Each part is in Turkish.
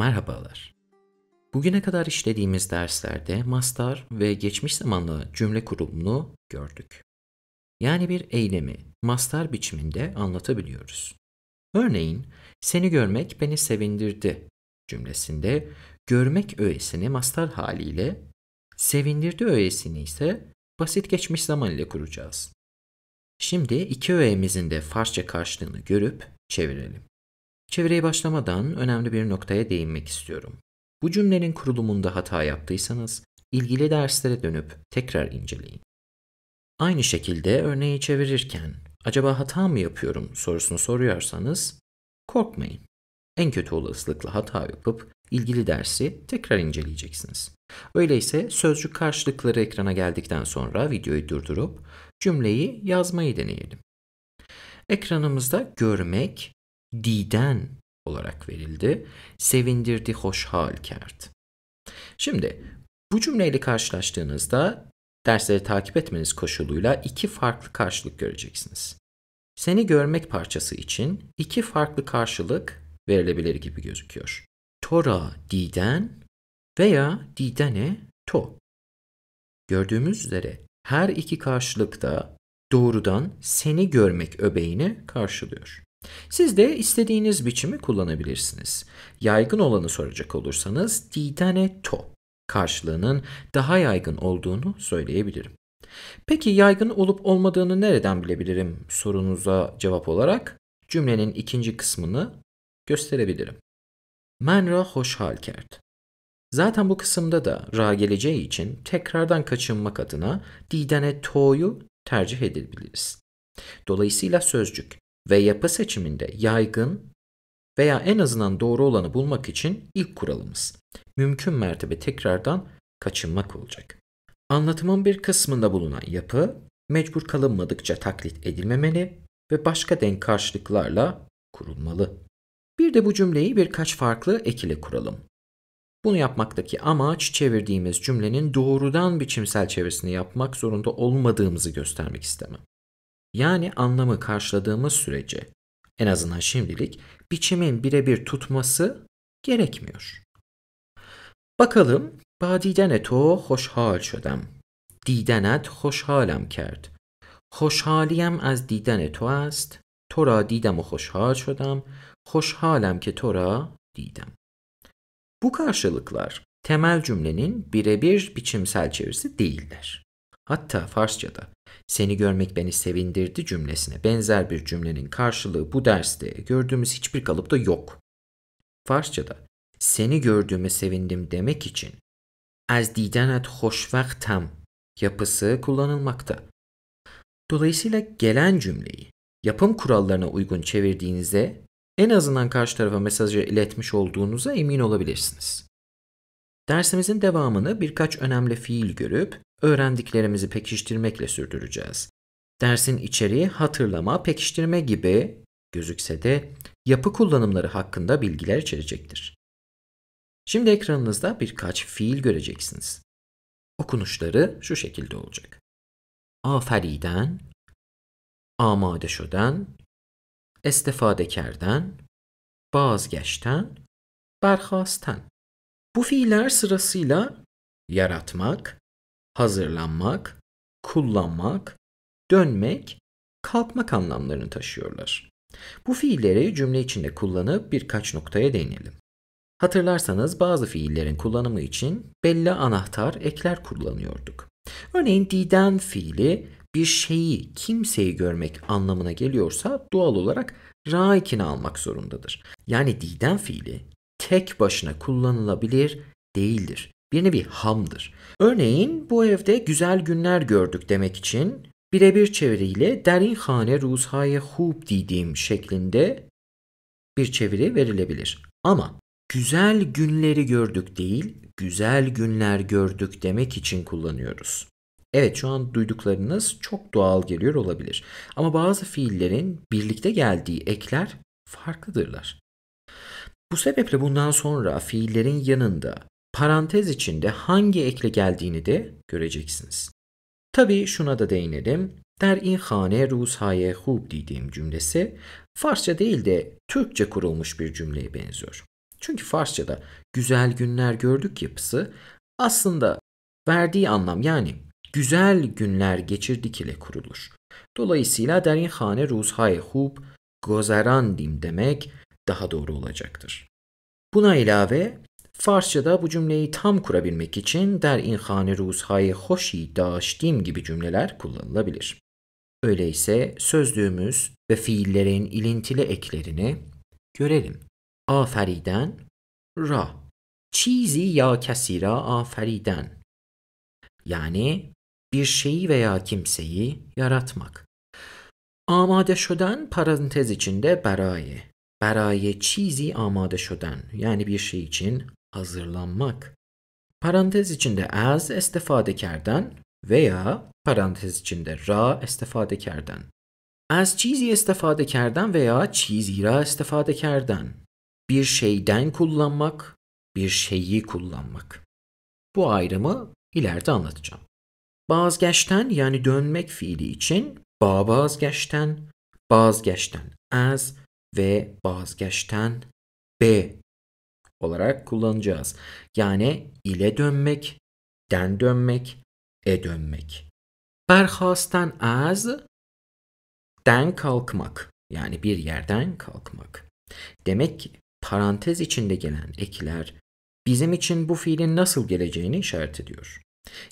Merhabalar. Bugüne kadar işlediğimiz derslerde mastar ve geçmiş zamanlı cümle kurulumunu gördük. Yani bir eylemi mastar biçiminde anlatabiliyoruz. Örneğin, seni görmek beni sevindirdi cümlesinde görmek öğesini mastar haliyle, sevindirdi öğesini ise basit geçmiş zaman ile kuracağız. Şimdi iki öğemizin de Farsça karşılığını görüp çevirelim. Çevireye başlamadan önemli bir noktaya değinmek istiyorum. Bu cümlenin kurulumunda hata yaptıysanız ilgili derslere dönüp tekrar inceleyin. Aynı şekilde örneği çevirirken acaba hata mı yapıyorum sorusunu soruyorsanız korkmayın. En kötü olasılıkla hata yapıp ilgili dersi tekrar inceleyeceksiniz. Öyleyse sözcük karşılıkları ekrana geldikten sonra videoyu durdurup cümleyi yazmayı deneyelim. Ekranımızda görmek diden olarak verildi. Sevindirdi, hoşhal kerdi. Şimdi bu cümleyle karşılaştığınızda dersleri takip etmeniz koşuluyla iki farklı karşılık göreceksiniz. Seni görmek parçası için iki farklı karşılık verilebilir gibi gözüküyor. Tora diden veya didene to. Gördüğümüz üzere her iki karşılık da doğrudan seni görmek öbeğini karşılıyor. Siz de istediğiniz biçimi kullanabilirsiniz. Yaygın olanı soracak olursanız didane to karşılığının daha yaygın olduğunu söyleyebilirim. Peki yaygın olup olmadığını nereden bilebilirim sorunuza cevap olarak cümlenin ikinci kısmını gösterebilirim. Manra ra hoşhal kert. Zaten bu kısımda da ra geleceği için tekrardan kaçınmak adına didene to'yu tercih edebiliriz. Dolayısıyla sözcük ve yapı seçiminde yaygın veya en azından doğru olanı bulmak için ilk kuralımız mümkün mertebe tekrardan kaçınmak olacak. Anlatımın bir kısmında bulunan yapı mecbur kalınmadıkça taklit edilmemeli ve başka denk karşılıklarla kurulmalı. Bir de bu cümleyi birkaç farklı ekile kuralım. Bunu yapmaktaki amaç çevirdiğimiz cümlenin doğrudan biçimsel çevresini yapmak zorunda olmadığımızı göstermek istemem yani anlamı karşıladığımız sürece en azından şimdilik biçimin birebir tutması gerekmiyor. Bakalım Badidene to hoşhal شدم. Didenet خوشحالم کرد. Hoşhaliyem az didene to ast. Tora didem o hoşhal خوشحال شدم. ki tora didem. Bu karşılıklar temel cümlenin birebir biçimsel çevirisi değiller. Hatta Farsça'da seni görmek beni sevindirdi cümlesine benzer bir cümlenin karşılığı bu derste gördüğümüz hiçbir kalıpta yok. Farsçada seni gördüğüme sevindim demek için az didanet hoşvaktam yapısı kullanılmakta. Dolayısıyla gelen cümleyi yapım kurallarına uygun çevirdiğinizde en azından karşı tarafa mesajı iletmiş olduğunuza emin olabilirsiniz. Dersimizin devamını birkaç önemli fiil görüp öğrendiklerimizi pekiştirmekle sürdüreceğiz. Dersin içeriği hatırlama, pekiştirme gibi gözükse de yapı kullanımları hakkında bilgiler içerecektir. Şimdi ekranınızda birkaç fiil göreceksiniz. Okunuşları şu şekilde olacak. Aferiden, amade şöden, استفاده کردن، بازگشتن، bu fiiller sırasıyla yaratmak, hazırlanmak, kullanmak, dönmek, kalkmak anlamlarını taşıyorlar. Bu fiilleri cümle içinde kullanıp birkaç noktaya değinelim. Hatırlarsanız bazı fiillerin kullanımı için belli anahtar ekler kullanıyorduk. Örneğin diden fiili bir şeyi, kimseyi görmek anlamına geliyorsa doğal olarak raikini almak zorundadır. Yani diden fiili tek başına kullanılabilir değildir. Bir nevi hamdır. Örneğin bu evde güzel günler gördük demek için birebir çeviriyle derin hane ruzhaye hub dediğim şeklinde bir çeviri verilebilir. Ama güzel günleri gördük değil, güzel günler gördük demek için kullanıyoruz. Evet şu an duyduklarınız çok doğal geliyor olabilir. Ama bazı fiillerin birlikte geldiği ekler farklıdırlar. Bu sebeple bundan sonra fiillerin yanında parantez içinde hangi ekle geldiğini de göreceksiniz. Tabii şuna da değinelim. Der in hane ruzhaye hub dediğim cümlesi Farsça değil de Türkçe kurulmuş bir cümleye benziyor. Çünkü Farsça'da güzel günler gördük yapısı aslında verdiği anlam yani güzel günler geçirdik ile kurulur. Dolayısıyla derin hane ruzhaye hub dim" demek daha doğru olacaktır. Buna ilave Farsçada bu cümleyi tam kurabilmek için der inhane ruzhay hoşi daştim gibi cümleler kullanılabilir. Öyleyse sözlüğümüz ve fiillerin ilintili eklerini görelim. Aferiden ra. Çizi ya kesira aferiden. Yani bir şeyi veya kimseyi yaratmak. Amade şöden parantez içinde beraye. برای çizi آماده شدن یعنی bir şey için hazırlanmak. Parantez içinde az استفاده کردن veya parantez içinde ra استفاده کردن. Az چیزی استفاده کردن veya چیزی را استفاده کردن. Bir şeyden kullanmak, bir şeyi kullanmak. Bu ayrımı ileride anlatacağım. Bazgeçten yani dönmek fiili için ba bazgeçten, bazgeçten az ve vazgeçten B olarak kullanacağız. Yani ile dönmek, den dönmek, e dönmek. Berhasten az den kalkmak. Yani bir yerden kalkmak. Demek ki parantez içinde gelen ekler bizim için bu fiilin nasıl geleceğini işaret ediyor.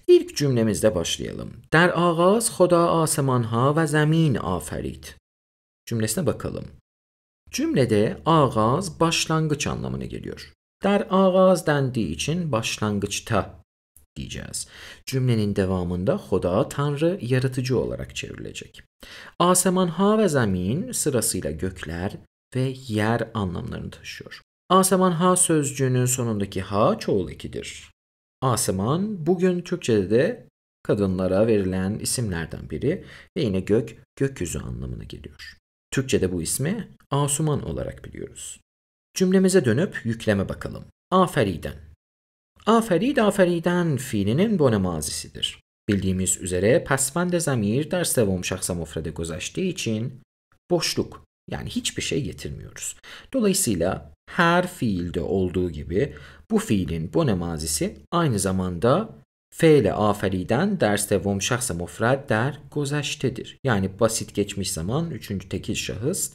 İlk cümlemizde başlayalım. Der ağaz hoda asemanha ve zemin aferit. Cümlesine bakalım. Cümlede ağaz başlangıç anlamına geliyor. Der ağaz dendiği için başlangıçta diyeceğiz. Cümlenin devamında Hoda Tanrı yaratıcı olarak çevrilecek. Aseman ha ve zemin sırasıyla gökler ve yer anlamlarını taşıyor. Aseman ha sözcüğünün sonundaki ha çoğul ikidir. Aseman bugün Türkçe'de de kadınlara verilen isimlerden biri ve yine gök gökyüzü anlamına geliyor. Türkçe'de bu ismi Asuman olarak biliyoruz. Cümlemize dönüp yükleme bakalım. Aferiden. Aferid aferiden fiilinin bone mazisidir. Bildiğimiz üzere pasvand zamir der sevom şahsa mufrede gözaştığı için boşluk yani hiçbir şey getirmiyoruz. Dolayısıyla her fiilde olduğu gibi bu fiilin bone mazisi aynı zamanda Fe'le aferiden در سوم şahs مفرد در گذشtedir. Yani basit geçmiş zaman üçüncü tekil şahıs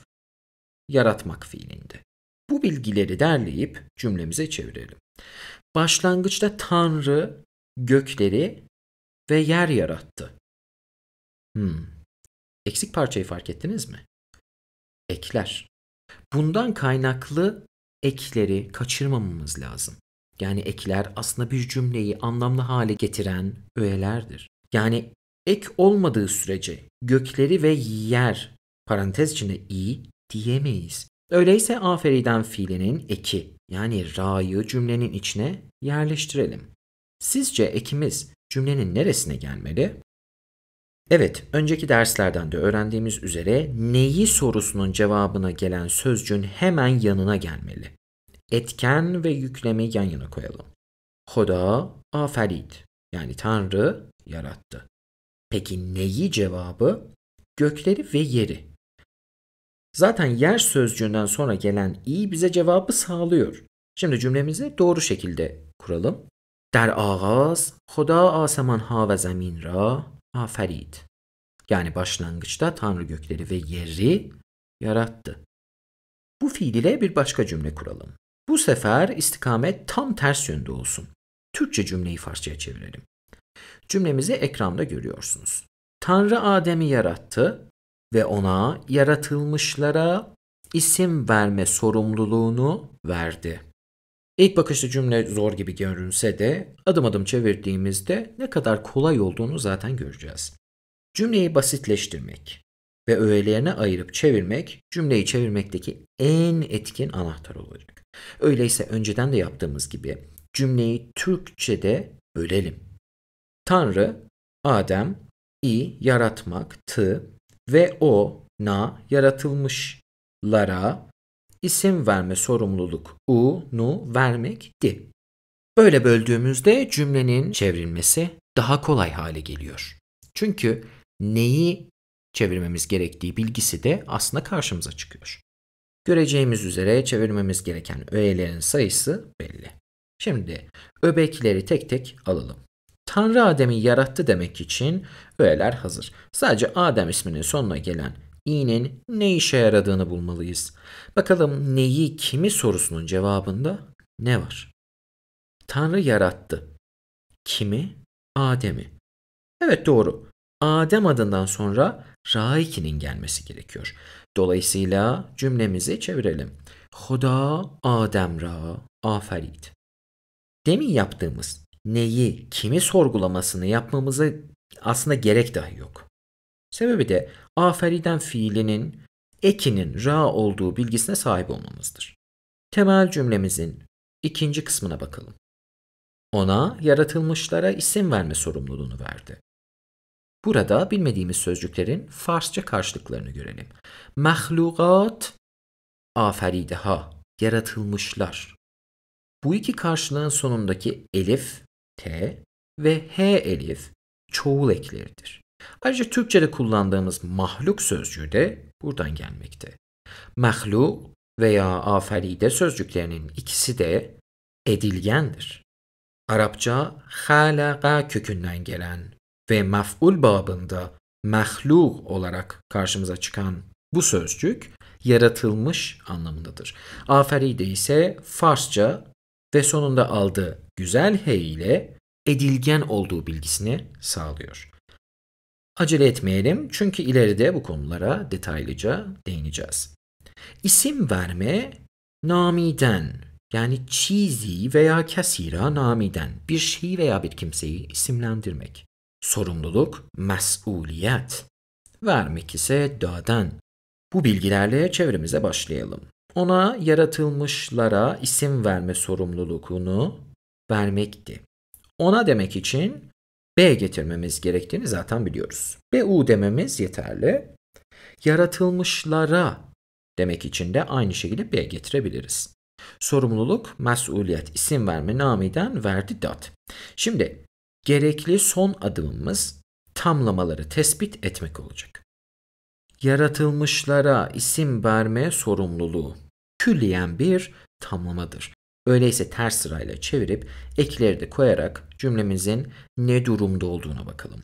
yaratmak fiilinde. Bu bilgileri derleyip cümlemize çevirelim. Başlangıçta Tanrı gökleri ve yer yarattı. Hmm. Eksik parçayı fark ettiniz mi? Ekler. Bundan kaynaklı ekleri kaçırmamamız lazım yani ekler aslında bir cümleyi anlamlı hale getiren öğelerdir. Yani ek olmadığı sürece gökleri ve yer parantez içinde i diyemeyiz. Öyleyse aferiden fiilinin eki yani ra'yı cümlenin içine yerleştirelim. Sizce ekimiz cümlenin neresine gelmeli? Evet, önceki derslerden de öğrendiğimiz üzere neyi sorusunun cevabına gelen sözcüğün hemen yanına gelmeli. Etken ve yüklemi yan yana koyalım. Hoda aferid yani Tanrı yarattı. Peki neyi cevabı? Gökleri ve yeri. Zaten yer sözcüğünden sonra gelen i bize cevabı sağlıyor. Şimdi cümlemizi doğru şekilde kuralım. Der ağaz, hoda aseman ha ve zemin ra aferid. Yani başlangıçta Tanrı gökleri ve yeri yarattı. Bu fiil ile bir başka cümle kuralım. Bu sefer istikamet tam ters yönde olsun. Türkçe cümleyi Farsçaya çevirelim. Cümlemizi ekranda görüyorsunuz. Tanrı Adem'i yarattı ve ona yaratılmışlara isim verme sorumluluğunu verdi. İlk bakışta cümle zor gibi görünse de adım adım çevirdiğimizde ne kadar kolay olduğunu zaten göreceğiz. Cümleyi basitleştirmek ve öğelerine ayırıp çevirmek cümleyi çevirmekteki en etkin anahtar olacak. Öyleyse önceden de yaptığımız gibi cümleyi Türkçe'de bölelim. Tanrı, Adem, i yaratmak, tı ve o na yaratılmışlara isim verme sorumluluk u nu vermek di. Böyle böldüğümüzde cümlenin çevrilmesi daha kolay hale geliyor. Çünkü neyi çevirmemiz gerektiği bilgisi de aslında karşımıza çıkıyor. Göreceğimiz üzere çevirmemiz gereken öğelerin sayısı belli. Şimdi öbekleri tek tek alalım. Tanrı Adem'i yarattı demek için öğeler hazır. Sadece Adem isminin sonuna gelen i'nin ne işe yaradığını bulmalıyız. Bakalım neyi kimi sorusunun cevabında ne var? Tanrı yarattı. Kimi? Adem'i. Evet doğru. Adem adından sonra Raiki'nin gelmesi gerekiyor. Dolayısıyla cümlemizi çevirelim. Hoda Ademra aferit. Demin yaptığımız neyi, kimi sorgulamasını yapmamıza aslında gerek dahi yok. Sebebi de aferiden fiilinin ekinin ra olduğu bilgisine sahip olmamızdır. Temel cümlemizin ikinci kısmına bakalım. Ona yaratılmışlara isim verme sorumluluğunu verdi. Burada bilmediğimiz sözcüklerin Farsça karşılıklarını görelim. Mahlukat, aferideha, yaratılmışlar. Bu iki karşılığın sonundaki elif, t ve h elif çoğul ekleridir. Ayrıca Türkçe'de kullandığımız mahluk sözcüğü de buradan gelmekte. Mahlu veya aferide sözcüklerinin ikisi de edilgendir. Arapça halaka kökünden gelen ve maful babında mahluk olarak karşımıza çıkan bu sözcük yaratılmış anlamındadır. Aferide ise Farsça ve sonunda aldığı güzel he ile edilgen olduğu bilgisini sağlıyor. Acele etmeyelim çünkü ileride bu konulara detaylıca değineceğiz. İsim verme namiden yani çizi veya kesira namiden bir şeyi veya bir kimseyi isimlendirmek sorumluluk, mesuliyet. Vermek ise dadan. Bu bilgilerle çevremize başlayalım. Ona yaratılmışlara isim verme sorumluluğunu vermekti. Ona demek için B getirmemiz gerektiğini zaten biliyoruz. B U dememiz yeterli. Yaratılmışlara demek için de aynı şekilde B getirebiliriz. Sorumluluk, mesuliyet, isim verme namiden verdi dat. Şimdi gerekli son adımımız tamlamaları tespit etmek olacak. Yaratılmışlara isim verme sorumluluğu külliyen bir tamlamadır. Öyleyse ters sırayla çevirip ekleri de koyarak cümlemizin ne durumda olduğuna bakalım.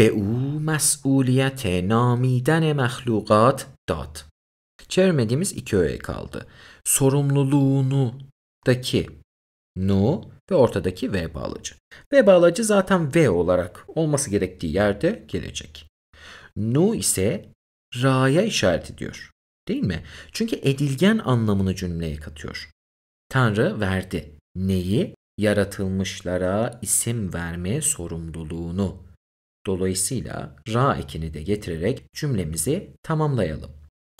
Be u mesuliyete namiden mahlukat dat. Çevirmediğimiz iki öğe kaldı. Sorumluluğunu daki nu ve ortadaki v bağlacı. V bağlacı zaten v olarak olması gerektiği yerde gelecek. Nu ise ra'ya işaret ediyor. Değil mi? Çünkü edilgen anlamını cümleye katıyor. Tanrı verdi. Neyi? Yaratılmışlara isim verme sorumluluğunu. Dolayısıyla ra ekini de getirerek cümlemizi tamamlayalım.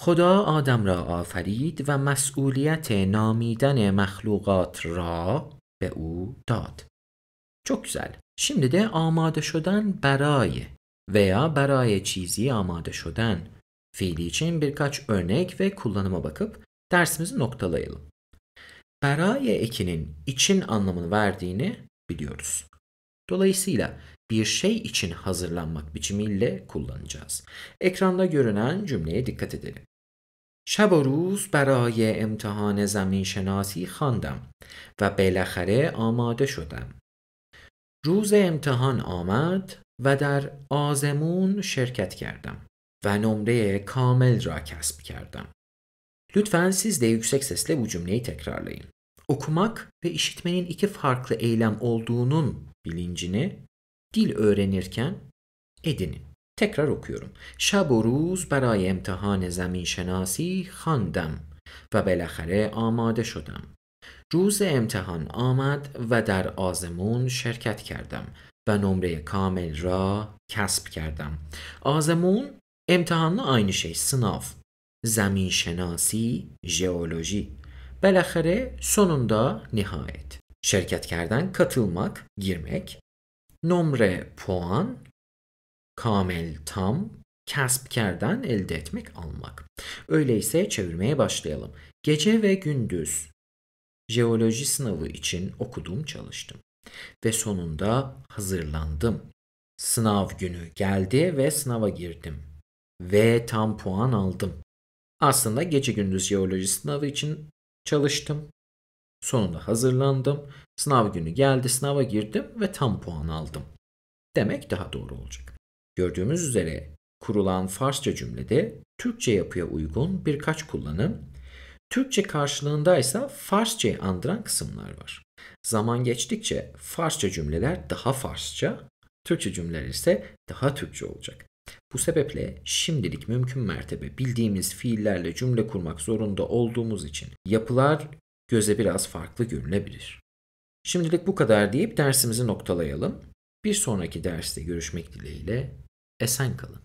خدا آدم را آفرید و مسئولیت نامیدن مخلوقات را به او dad. Çok güzel. Şimdi de amade şudan برای veya برای چیزی amade şudan fiili için birkaç örnek ve kullanıma bakıp dersimizi noktalayalım. Beraye ekinin için anlamını verdiğini biliyoruz. Dolayısıyla bir şey için hazırlanmak biçimiyle kullanacağız. Ekranda görünen cümleye dikkat edelim. شب و روز برای امتحان زمین شناسی خواندم و بالاخره آماده شدم. روز امتحان آمد و در آزمون شرکت کردم و نمره کامل را کسب کردم. Lütfen siz de yüksek sesle bu cümleyi tekrarlayın. Okumak ve işitmenin iki farklı eylem olduğunun bilincini dil öğrenirken edinin. Tekrar okuyorum. Şab و روز برای امتحان زمین شناسی خواندم و بالاخره آماده شدم. روز امتحان آمد و در آزمون شرکت کردم و نمره کامل را کسب کردم. آزمون امتحانla aynı şey sınav. زمین شناسی ژئولوژی. بالاخره sonunda nihayet. Şirket kerden katılmak, girmek Nomre puan, kamel tam, kasp kerden elde etmek almak. Öyleyse çevirmeye başlayalım. Gece ve gündüz jeoloji sınavı için okudum çalıştım. Ve sonunda hazırlandım. Sınav günü geldi ve sınava girdim. Ve tam puan aldım. Aslında gece gündüz jeoloji sınavı için çalıştım Sonunda hazırlandım. Sınav günü geldi, sınava girdim ve tam puan aldım. Demek daha doğru olacak. Gördüğümüz üzere kurulan Farsça cümlede Türkçe yapıya uygun birkaç kullanım, Türkçe karşılığında ise Farsçayı andıran kısımlar var. Zaman geçtikçe Farsça cümleler daha Farsça, Türkçe cümleler ise daha Türkçe olacak. Bu sebeple şimdilik mümkün mertebe bildiğimiz fiillerle cümle kurmak zorunda olduğumuz için yapılar göze biraz farklı görünebilir. Şimdilik bu kadar deyip dersimizi noktalayalım. Bir sonraki derste görüşmek dileğiyle esen kalın.